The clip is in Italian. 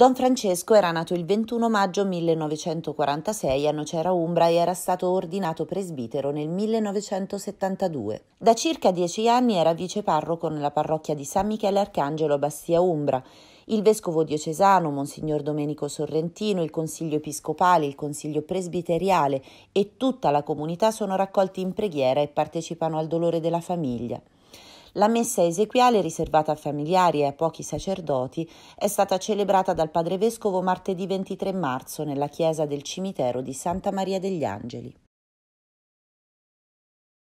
Don Francesco era nato il 21 maggio 1946 a Nocera Umbra e era stato ordinato presbitero nel 1972. Da circa dieci anni era viceparroco nella parrocchia di San Michele Arcangelo a Bastia Umbra. Il vescovo diocesano, Monsignor Domenico Sorrentino, il consiglio episcopale, il consiglio presbiteriale e tutta la comunità sono raccolti in preghiera e partecipano al dolore della famiglia. La messa esequiale riservata a familiari e a pochi sacerdoti è stata celebrata dal padre vescovo martedì 23 marzo nella chiesa del cimitero di Santa Maria degli Angeli.